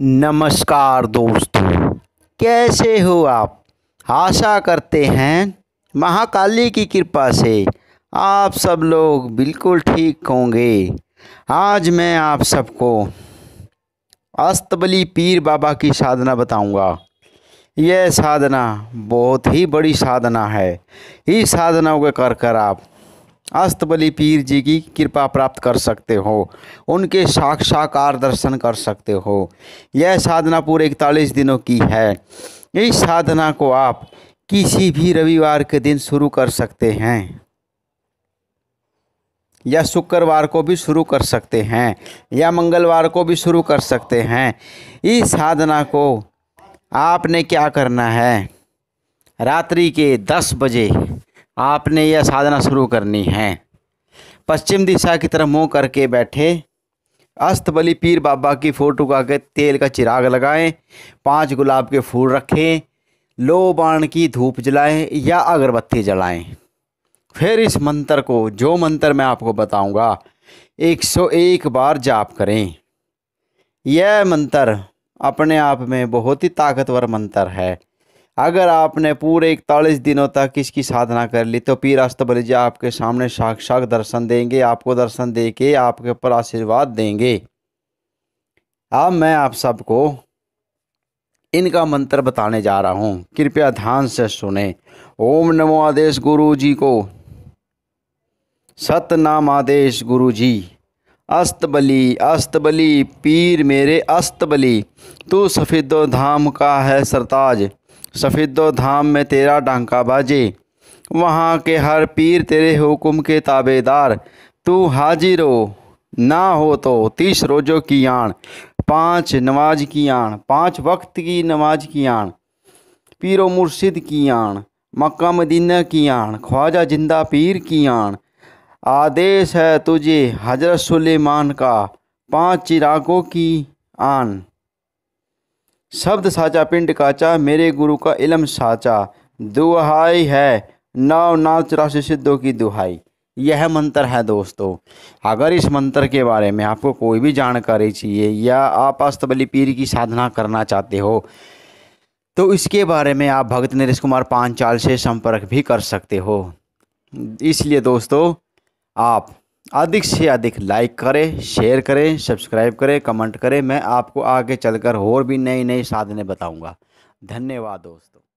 नमस्कार दोस्तों कैसे हो आप आशा करते हैं महाकाली की कृपा से आप सब लोग बिल्कुल ठीक होंगे आज मैं आप सबको अस्तबली पीर बाबा की साधना बताऊंगा यह साधना बहुत ही बड़ी साधना है इस साधना को कर कर आप अस्तबली पीर जी की कृपा प्राप्त कर सकते हो उनके साक्षाकार दर्शन कर सकते हो यह साधना पूरे इकतालीस दिनों की है इस साधना को आप किसी भी रविवार के दिन शुरू कर सकते हैं या शुक्रवार को भी शुरू कर सकते हैं या मंगलवार को भी शुरू कर सकते हैं इस साधना को आपने क्या करना है रात्रि के दस बजे आपने यह साधना शुरू करनी है पश्चिम दिशा की तरफ मुंह करके बैठे अस्तबली पीर बाबा की फ़ोटो का के तेल का चिराग लगाएं पांच गुलाब के फूल रखें लो बाण की धूप जलाएं या अगरबत्ती जलाएं फिर इस मंत्र को जो मंत्र मैं आपको बताऊंगा 101 बार जाप करें यह मंत्र अपने आप में बहुत ही ताकतवर मंत्र है अगर आपने पूरे इकतालीस दिनों तक इसकी साधना कर ली तो पीर जी आपके सामने साक्षात दर्शन देंगे आपको दर्शन दे के आपके ऊपर आशीर्वाद देंगे अब मैं आप सबको इनका मंत्र बताने जा रहा हूँ कृपया ध्यान से सुने ओम नमो आदेश गुरु जी को नाम आदेश गुरु जी अस्त अस्त बली पीर मेरे अस्त बली तू सफ़ेदो धाम का है सरताज सफ़ेदो धाम में तेरा डांका बाजे वहाँ के हर पीर तेरे हुक्म के ताबेदार तू हाजिर हो ना हो तो तीस रोज़ों की आण पांच नमाज की आण पांच वक्त की नमाज की आण पीरो मुर्शिद की आण मक्का मदीना की आण ख्वाजा जिंदा पीर की आण आदेश है तुझे हजरत सुलेमान का पांच चिरागों की आन शब्द साचा पिंड काचा मेरे गुरु का इलम साचा दुहाई है नाव नाव चौरासी सिद्धों की दुहाई यह मंत्र है दोस्तों अगर इस मंत्र के बारे में आपको कोई भी जानकारी चाहिए या आप अस्तबली पीर की साधना करना चाहते हो तो इसके बारे में आप भगत नरेश कुमार पांचाल से संपर्क भी कर सकते हो इसलिए दोस्तों आप अधिक से अधिक लाइक करें शेयर करें सब्सक्राइब करें कमेंट करें मैं आपको आगे चलकर और भी नई नई साधने बताऊंगा धन्यवाद दोस्तों